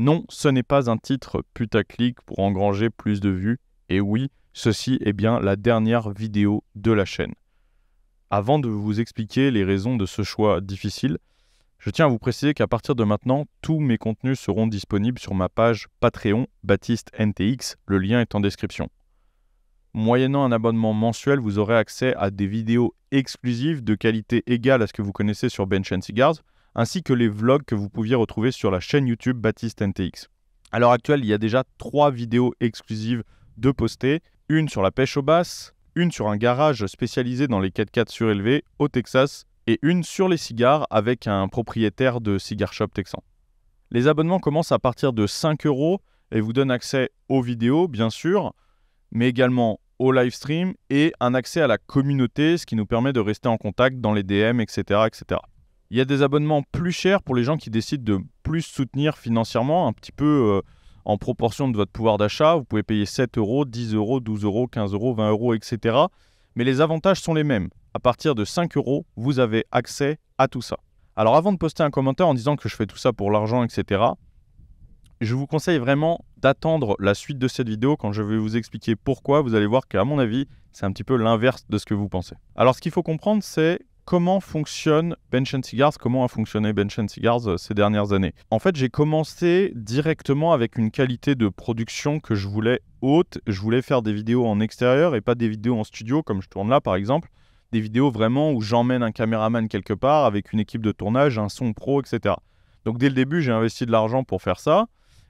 Non, ce n'est pas un titre putaclic pour engranger plus de vues. Et oui, ceci est bien la dernière vidéo de la chaîne. Avant de vous expliquer les raisons de ce choix difficile, je tiens à vous préciser qu'à partir de maintenant, tous mes contenus seront disponibles sur ma page Patreon Baptiste NTX, le lien est en description. Moyennant un abonnement mensuel, vous aurez accès à des vidéos exclusives de qualité égale à ce que vous connaissez sur Bench and Cigars, ainsi que les vlogs que vous pouviez retrouver sur la chaîne YouTube Baptiste NTX. À l'heure actuelle, il y a déjà trois vidéos exclusives de postées, une sur la pêche aux basses, une sur un garage spécialisé dans les 4x4 surélevés au Texas et une sur les cigares avec un propriétaire de cigar shop texan. Les abonnements commencent à partir de 5 euros et vous donnent accès aux vidéos, bien sûr, mais également au live stream et un accès à la communauté, ce qui nous permet de rester en contact dans les DM, etc. etc. Il y a des abonnements plus chers pour les gens qui décident de plus soutenir financièrement, un petit peu euh, en proportion de votre pouvoir d'achat. Vous pouvez payer 7 euros, 10 euros, 12 euros, 15 euros, 20 euros, etc. Mais les avantages sont les mêmes. À partir de 5 euros, vous avez accès à tout ça. Alors avant de poster un commentaire en disant que je fais tout ça pour l'argent, etc., je vous conseille vraiment d'attendre la suite de cette vidéo quand je vais vous expliquer pourquoi. Vous allez voir qu'à mon avis, c'est un petit peu l'inverse de ce que vous pensez. Alors ce qu'il faut comprendre, c'est comment fonctionne Bench Cigars, comment a fonctionné Bench Cigars euh, ces dernières années. En fait, j'ai commencé directement avec une qualité de production que je voulais haute. Je voulais faire des vidéos en extérieur et pas des vidéos en studio comme je tourne là par exemple. Des vidéos vraiment où j'emmène un caméraman quelque part avec une équipe de tournage, un son pro, etc. Donc dès le début, j'ai investi de l'argent pour faire ça.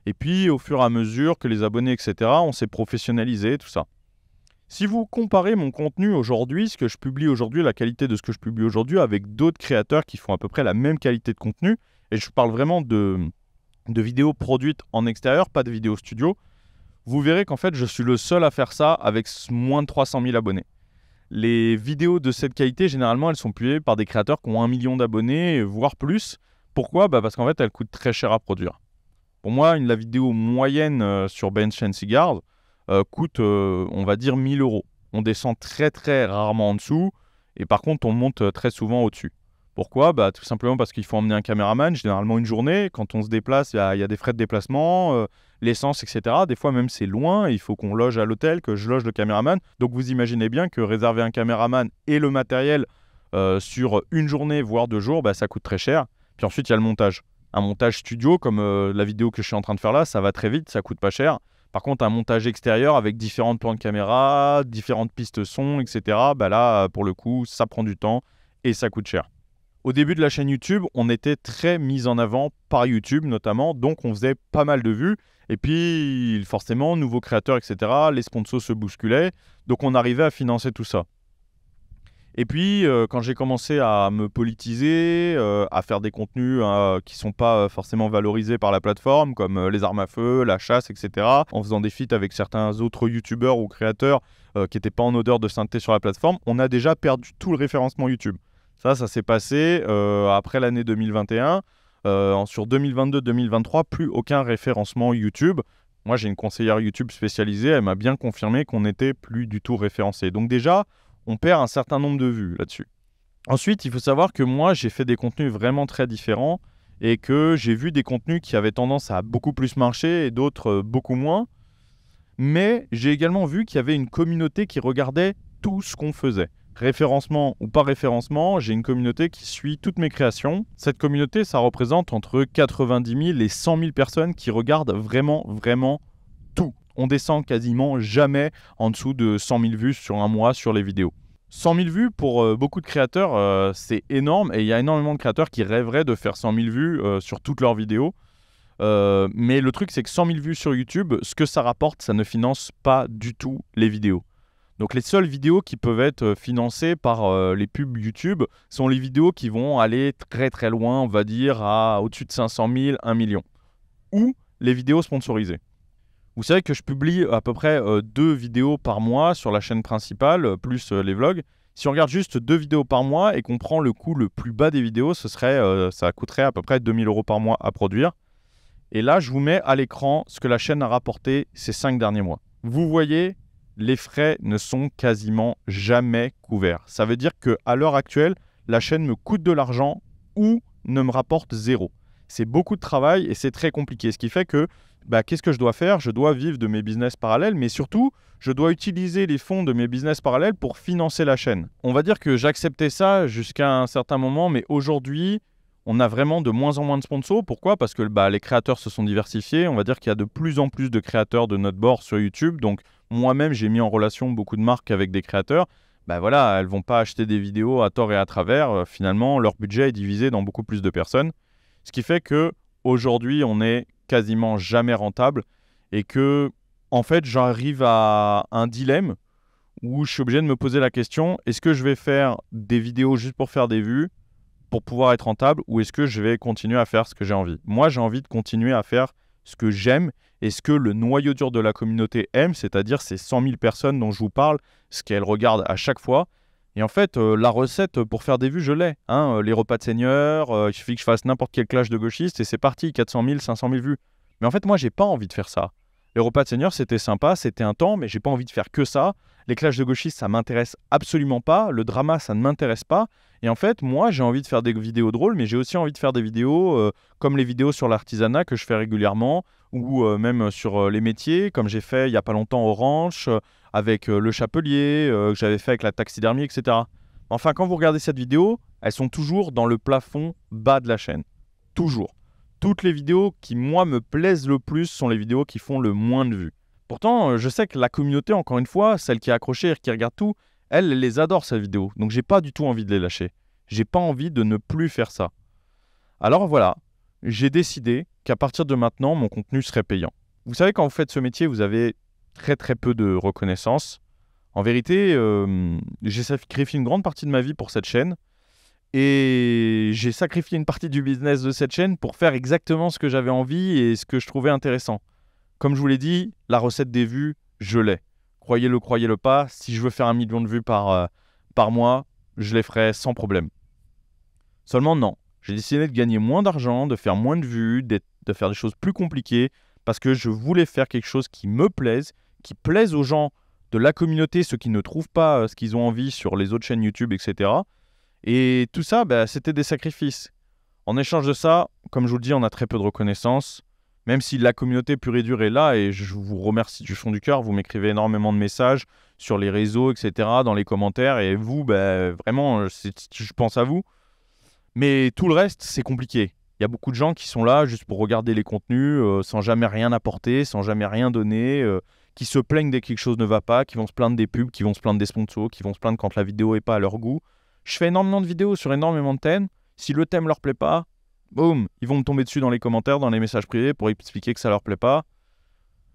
Et puis au fur et à mesure que les abonnés, etc., on s'est professionnalisé, tout ça. Si vous comparez mon contenu aujourd'hui, ce que je publie aujourd'hui, la qualité de ce que je publie aujourd'hui avec d'autres créateurs qui font à peu près la même qualité de contenu, et je parle vraiment de, vidéos produites en extérieur, pas de vidéos studio, vous verrez qu'en fait je suis le seul à faire ça avec moins de 300 000 abonnés. Les vidéos de cette qualité, généralement, elles sont publiées par des créateurs qui ont un million d'abonnés, voire plus. Pourquoi bah, Parce qu'en fait, elles coûtent très cher à produire. Pour moi, une, la vidéo moyenne euh, sur Bench and Cigars, euh, coûte, euh, on va dire, 1000 euros. On descend très très rarement en dessous, et par contre, on monte euh, très souvent au-dessus. Pourquoi bah, Tout simplement parce qu'il faut emmener un caméraman, généralement une journée. Quand on se déplace, il y, a des frais de déplacement, l'essence, etc. Des fois même c'est loin, il faut qu'on loge à l'hôtel, que je loge le caméraman. Donc vous imaginez bien que réserver un caméraman et le matériel sur une journée, voire deux jours, bah, ça coûte très cher. Puis ensuite, il y a le montage. Un montage studio, comme la vidéo que je suis en train de faire là, ça va très vite, ça coûte pas cher. Par contre, un montage extérieur avec différentes plans de caméra, différentes pistes son, etc., bah là, pour le coup, ça prend du temps et ça coûte cher. Au début de la chaîne YouTube, on était très mis en avant par YouTube notamment, donc on faisait pas mal de vues. Et puis, forcément, nouveaux créateurs, etc., les sponsors se bousculaient, donc on arrivait à financer tout ça. Et puis, euh, quand j'ai commencé à me politiser, euh, à faire des contenus hein, qui ne sont pas euh, forcément valorisés par la plateforme, comme les armes à feu, la chasse, etc., en faisant des feats avec certains autres youtubeurs ou créateurs qui n'étaient pas en odeur de sainteté sur la plateforme, on a déjà perdu tout le référencement YouTube. Ça, ça s'est passé après l'année 2021. sur 2022-2023, plus aucun référencement YouTube. Moi, j'ai une conseillère YouTube spécialisée, elle m'a bien confirmé qu'on n'était plus du tout référencé. Donc déjà, on perd un certain nombre de vues là-dessus. Ensuite, il faut savoir que moi, j'ai fait des contenus vraiment très différents et que j'ai vu des contenus qui avaient tendance à beaucoup plus marcher et d'autres euh, beaucoup moins. Mais j'ai également vu qu'il y avait une communauté qui regardait tout ce qu'on faisait. Référencement ou pas référencement, j'ai une communauté qui suit toutes mes créations. Cette communauté, ça représente entre 90 000 et 100 000 personnes qui regardent vraiment, vraiment on descend quasiment jamais en dessous de 100 000 vues sur un mois sur les vidéos. 100 000 vues pour euh, beaucoup de créateurs, euh, c'est énorme et il y a énormément de créateurs qui rêveraient de faire 100 000 vues euh, sur toutes leurs vidéos. mais le truc, c'est que 100 000 vues sur YouTube, ce que ça rapporte, ça ne finance pas du tout les vidéos. Donc les seules vidéos qui peuvent être financées par les pubs YouTube sont les vidéos qui vont aller très très loin, on va dire à au-dessus de 500 000, 1 million. Ou les vidéos sponsorisées vous savez que je publie à peu près euh, deux vidéos par mois sur la chaîne principale, euh, plus euh, les vlogs. Si on regarde juste deux vidéos par mois et qu'on prend le coût le plus bas des vidéos, ce serait, ça coûterait à peu près 2000 euros par mois à produire. Et là, je vous mets à l'écran ce que la chaîne a rapporté ces cinq derniers mois. Vous voyez, les frais ne sont quasiment jamais couverts. Ça veut dire qu'à l'heure actuelle, la chaîne me coûte de l'argent ou ne me rapporte zéro c'est beaucoup de travail et c'est très compliqué. Ce qui fait que, bah, qu'est-ce que je dois faire Je dois vivre de mes business parallèles, mais surtout, je dois utiliser les fonds de mes business parallèles pour financer la chaîne. On va dire que j'acceptais ça jusqu'à un certain moment, mais aujourd'hui, on a vraiment de moins en moins de sponsors. Pourquoi Parce que bah, les créateurs se sont diversifiés. On va dire qu'il y a de plus en plus de créateurs de notre bord sur YouTube. Donc moi-même, j'ai mis en relation beaucoup de marques avec des créateurs. Bah voilà, elles vont pas acheter des vidéos à tort et à travers. Euh, finalement, leur budget est divisé dans beaucoup plus de personnes. Ce qui fait que aujourd'hui, on n'est quasiment jamais rentable et que en fait, j'arrive à un dilemme où je suis obligé de me poser la question est-ce que je vais faire des vidéos juste pour faire des vues pour pouvoir être rentable ou est-ce que je vais continuer à faire ce que j'ai envie Moi, j'ai envie de continuer à faire ce que j'aime et ce que le noyau dur de la communauté aime, c'est-à-dire ces 100 000 personnes dont je vous parle, ce qu'elles regardent à chaque fois. Et en fait, euh, la recette euh, pour faire des vues, je l'ai. Hein, euh, les repas de seigneur, il suffit que je fasse n'importe quel clash de gauchiste et c'est parti, 400 000, 500 000 vues. Mais en fait, moi, j'ai pas envie de faire ça. Les repas de seigneur, c'était sympa, c'était un temps, mais j'ai pas envie de faire que ça. Les clashs de gauchistes, ça m'intéresse absolument pas. Le drama, ça ne m'intéresse pas. Et en fait, moi, j'ai envie de faire des vidéos drôles, mais j'ai aussi envie de faire des vidéos euh, comme les vidéos sur l'artisanat que je fais régulièrement, ou euh, même euh, sur les métiers, comme j'ai fait il y a pas longtemps au ranch avec le chapelier, que j'avais fait avec la taxidermie, etc. Enfin, quand vous regardez cette vidéo, elles sont toujours dans le plafond bas de la chaîne. Toujours toutes les vidéos qui, moi, me plaisent le plus sont les vidéos qui font le moins de vues. Pourtant, euh, je sais que la communauté, encore une fois, celle qui est accrochée et qui regarde tout, elle, elle les adore, ces vidéos. Donc, j'ai pas du tout envie de les lâcher. J'ai pas envie de ne plus faire ça. Alors voilà, j'ai décidé qu'à partir de maintenant, mon contenu serait payant. Vous savez, quand vous faites ce métier, vous avez très très peu de reconnaissance. En vérité, euh, j'ai sacrifié une grande partie de ma vie pour cette chaîne. Et j'ai sacrifié une partie du business de cette chaîne pour faire exactement ce que j'avais envie et ce que je trouvais intéressant. Comme je vous l'ai dit, la recette des vues, je l'ai. Croyez-le, croyez-le pas, si je veux faire un million de vues par, euh, mois, je les ferai sans problème. Seulement non, j'ai décidé de gagner moins d'argent, de faire moins de vues, de faire des choses plus compliquées, parce que je voulais faire quelque chose qui me plaise, qui plaise aux gens de la communauté, ceux qui ne trouvent pas euh, ce qu'ils ont envie sur les autres chaînes YouTube, etc. Et tout ça, bah, c'était des sacrifices. En échange de ça, comme je vous le dis, on a très peu de reconnaissance. Même si la communauté pure et dure est là, et je vous remercie du fond du cœur, vous m'écrivez énormément de messages sur les réseaux, etc., dans les commentaires, et vous, bah, vraiment, je pense à vous. Mais tout le reste, c'est compliqué. Il y a beaucoup de gens qui sont là juste pour regarder les contenus, euh, sans jamais rien apporter, sans jamais rien donner, euh, qui se plaignent dès que quelque chose ne va pas, qui vont se plaindre des pubs, qui vont se plaindre des sponsors, qui vont se plaindre quand la vidéo n'est pas à leur goût. Je fais énormément de vidéos sur énormément de thèmes. Si le thème leur plaît pas, boum, ils vont me tomber dessus dans les commentaires, dans les messages privés pour expliquer que ça leur plaît pas.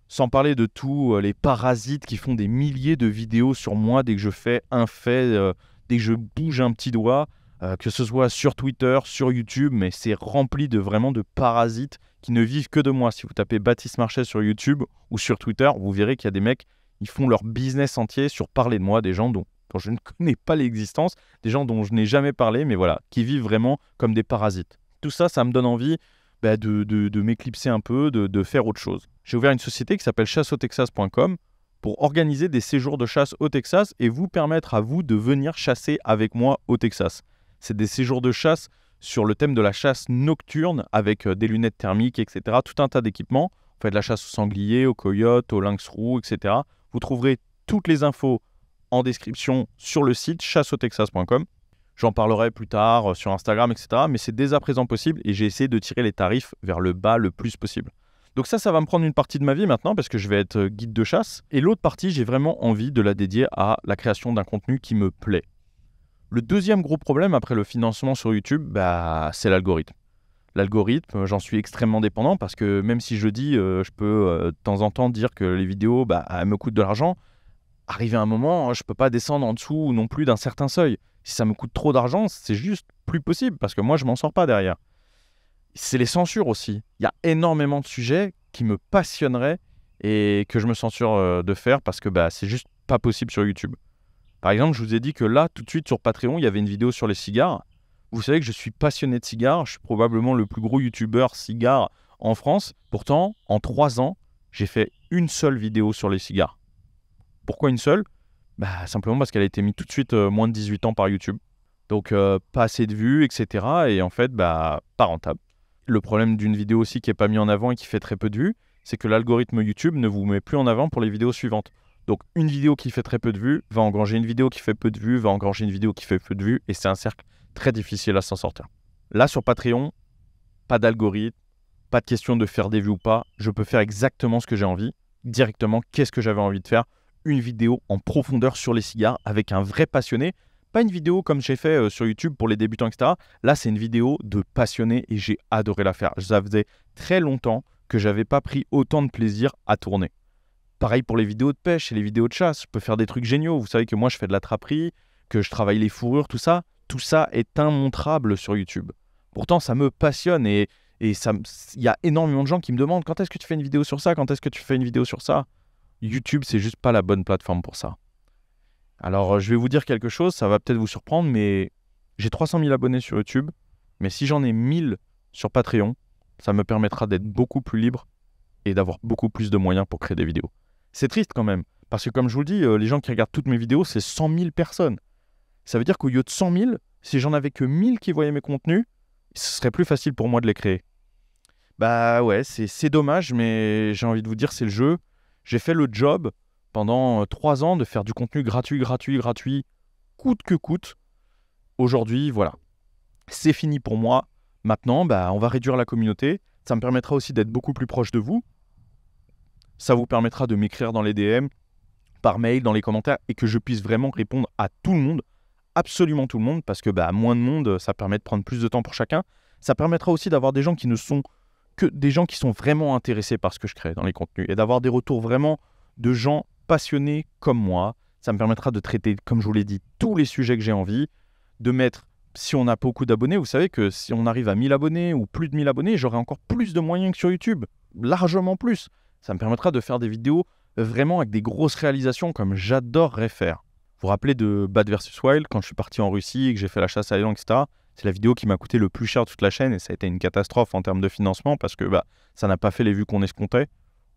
Sans parler de tous euh, les parasites qui font des milliers de vidéos sur moi dès que je fais un fait, euh, dès que je bouge un petit doigt, euh, que ce soit sur Twitter, sur YouTube, mais c'est rempli de vraiment de parasites qui ne vivent que de moi. Si vous tapez Baptiste Marchais sur YouTube ou sur Twitter, vous verrez qu'il y a des mecs, ils font leur business entier sur parler de moi, des gens dont je ne connais pas l'existence, des gens dont je n'ai jamais parlé, mais voilà, qui vivent vraiment comme des parasites. Tout ça, ça me donne envie bah, de, m'éclipser un peu, de, faire autre chose. J'ai ouvert une société qui s'appelle chasseautexas.com pour organiser des séjours de chasse au Texas et vous permettre à vous de venir chasser avec moi au Texas. C'est des séjours de chasse sur le thème de la chasse nocturne avec euh, des lunettes thermiques, etc. Tout un tas d'équipements. On fait de la chasse aux sangliers, aux coyotes, aux lynx roux, etc. Vous trouverez toutes les infos en description sur le site chasseautexas.com. J'en parlerai plus tard euh, sur Instagram, etc. Mais c'est dès à présent possible et j'ai essayé de tirer les tarifs vers le bas le plus possible. Donc ça, ça va me prendre une partie de ma vie maintenant parce que je vais être euh, guide de chasse. Et l'autre partie, j'ai vraiment envie de la dédier à la création d'un contenu qui me plaît. Le deuxième gros problème après le financement sur YouTube, bah, c'est l'algorithme. L'algorithme, j'en suis extrêmement dépendant parce que même si je dis, euh, je peux de temps en temps dire que les vidéos, bah, elles me coûtent de l'argent, arrivé à un moment, je ne peux pas descendre en dessous non plus d'un certain seuil. Si ça me coûte trop d'argent, c'est juste plus possible parce que moi, je m'en sors pas derrière. C'est les censures aussi. Il y a énormément de sujets qui me passionneraient et que je me censure euh, de faire parce que bah, c'est juste pas possible sur YouTube. Par exemple, je vous ai dit que là, tout de suite sur Patreon, il y avait une vidéo sur les cigares. Vous savez que je suis passionné de cigares, je suis probablement le plus gros youtubeur cigare en France. Pourtant, en trois ans, j'ai fait une seule vidéo sur les cigares. Pourquoi une seule bah, Simplement parce qu'elle a été mise tout de suite euh, moins de 18 ans par YouTube. Donc euh, pas assez de vues, etc. Et en fait, bah, pas rentable. Le problème d'une vidéo aussi qui n'est pas mise en avant et qui fait très peu de vues, c'est que l'algorithme YouTube ne vous met plus en avant pour les vidéos suivantes. Donc une vidéo qui fait très peu de vues va engranger une vidéo qui fait peu de vues, va engranger une vidéo qui fait peu de vues, et c'est un cercle très difficile à s'en sortir. Là sur Patreon, pas d'algorithme, pas de question de faire des vues ou pas, je peux faire exactement ce que j'ai envie, directement qu'est-ce que j'avais envie de faire, une vidéo en profondeur sur les cigares avec un vrai passionné. Pas une vidéo comme j'ai fait euh, sur YouTube pour les débutants, etc. Là, c'est une vidéo de passionné et j'ai adoré la faire. Ça faisait très longtemps que j'avais pas pris autant de plaisir à tourner. Pareil pour les vidéos de pêche et les vidéos de chasse. Je peux faire des trucs géniaux. Vous savez que moi, je fais de la traperie, que je travaille les fourrures, tout ça. Tout ça est immontrable sur YouTube. Pourtant, ça me passionne et, et ça, il y a énormément de gens qui me demandent quand est-ce que tu fais une vidéo sur ça, quand est-ce que tu fais une vidéo sur ça. YouTube, c'est juste pas la bonne plateforme pour ça. Alors, euh, je vais vous dire quelque chose, ça va peut-être vous surprendre, mais j'ai 300 000 abonnés sur YouTube, mais si j'en ai 1000 sur Patreon, ça me permettra d'être beaucoup plus libre et d'avoir beaucoup plus de moyens pour créer des vidéos. C'est triste quand même, parce que comme je vous le dis, euh, les gens qui regardent toutes mes vidéos, c'est 100 000 personnes. Ça veut dire qu'au lieu de 100 000, si j'en avais que 1000 qui voyaient mes contenus, ce serait plus facile pour moi de les créer. Bah ouais, c'est dommage, mais j'ai envie de vous dire, c'est le jeu. J'ai fait le job pendant euh, trois ans de faire du contenu gratuit, gratuit, gratuit, coûte que coûte. Aujourd'hui, voilà. C'est fini pour moi. Maintenant, bah, on va réduire la communauté. Ça me permettra aussi d'être beaucoup plus proche de vous. Ça vous permettra de m'écrire dans les DM, par mail, dans les commentaires, et que je puisse vraiment répondre à tout le monde, absolument tout le monde, parce que bah, moins de monde, ça permet de prendre plus de temps pour chacun. Ça permettra aussi d'avoir des gens qui ne sont que des gens qui sont vraiment intéressés par ce que je crée dans les contenus et d'avoir des retours vraiment de gens passionnés comme moi. Ça me permettra de traiter, comme je vous l'ai dit, tous les sujets que j'ai envie, de mettre, si on a beaucoup d'abonnés, vous savez que si on arrive à 1000 abonnés ou plus de 1000 abonnés, j'aurai encore plus de moyens que sur YouTube, largement plus. Ça me permettra de faire des vidéos vraiment avec des grosses réalisations comme j'adorerais faire. Vous vous rappelez de Bad vs Wild, quand je suis parti en Russie et que j'ai fait la chasse à l'élan, etc. C'est la vidéo qui m'a coûté le plus cher de toute la chaîne et ça a été une catastrophe en termes de financement parce que bah, ça n'a pas fait les vues qu'on escomptait.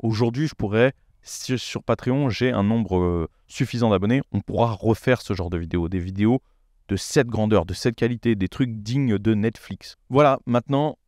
Aujourd'hui, je pourrais, si sur Patreon, j'ai un nombre euh, suffisant d'abonnés, on pourra refaire ce genre de vidéos, des vidéos de cette grandeur, de cette qualité, des trucs dignes de Netflix. Voilà, maintenant,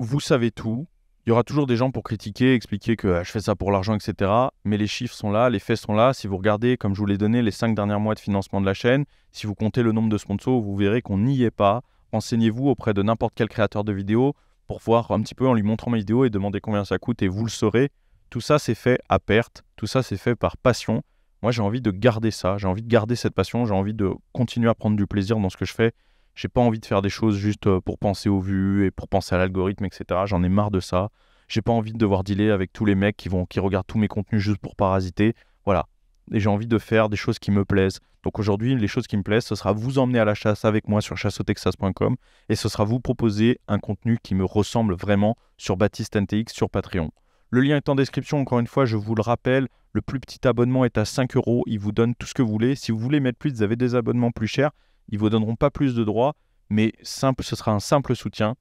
vous savez tout. Il y aura toujours des gens pour critiquer, expliquer que ah, je fais ça pour l'argent, etc. Mais les chiffres sont là, les faits sont là. Si vous regardez, comme je vous l'ai donné, les cinq derniers mois de financement de la chaîne, si vous comptez le nombre de sponsors, vous verrez qu'on n'y est pas enseignez vous auprès de n'importe quel créateur de vidéo pour voir un petit peu en lui montrant mes vidéos et demander combien ça coûte et vous le saurez. Tout ça, c'est fait à perte, tout ça, c'est fait par passion. Moi, j'ai envie de garder ça, j'ai envie de garder cette passion, j'ai envie de continuer à prendre du plaisir dans ce que je fais. J'ai pas envie de faire des choses juste euh, pour penser aux vues et pour penser à l'algorithme, etc. J'en ai marre de ça. J'ai pas envie de devoir dealer avec tous les mecs qui vont qui regardent tous mes contenus juste pour parasiter. Voilà, et j'ai envie de faire des choses qui me plaisent. Donc aujourd'hui, les choses qui me plaisent, ce sera vous emmener à la chasse avec moi sur chasseautexas.com et ce sera vous proposer un contenu qui me ressemble vraiment sur Baptiste NTX sur Patreon. Le lien est en description, encore une fois, je vous le rappelle, le plus petit abonnement est à 5 euros, il vous donne tout ce que vous voulez. Si vous voulez mettre plus, vous avez des abonnements plus chers, ils ne vous donneront pas plus de droits, mais ce sera un simple soutien.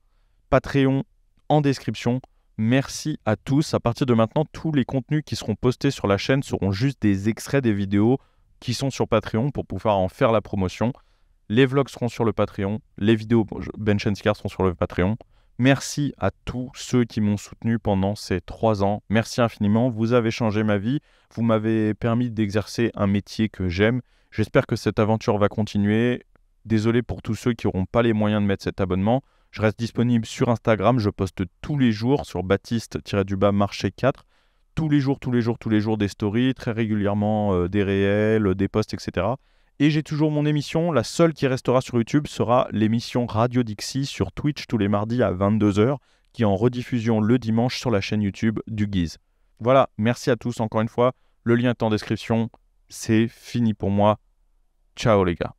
Patreon en description. Merci à tous. À partir de maintenant, tous les contenus qui seront postés sur la chaîne seront juste des extraits des vidéos qui sont sur Patreon pour pouvoir en faire la promotion. Les vlogs seront sur le Patreon, les vidéos Bench seront sur le Patreon. Merci à tous ceux qui m'ont soutenu pendant ces trois ans. Merci infiniment. Vous avez changé ma vie. Vous m'avez permis d'exercer un métier que j'aime. J'espère que cette aventure va continuer. Désolé pour tous ceux qui n'auront pas les moyens de mettre cet abonnement. Je reste disponible sur Instagram, je poste tous les jours sur baptiste du marché 4. Tous les jours, tous les jours, tous les jours des stories, très régulièrement euh, des réels, euh, des posts, etc. Et j'ai toujours mon émission, la seule qui restera sur YouTube sera l'émission Radio Dixie sur Twitch tous les mardis à 22h, qui est en rediffusion le dimanche sur la chaîne YouTube du Guise. Voilà, merci à tous encore une fois. Le lien est en description. C'est fini pour moi. Ciao les gars.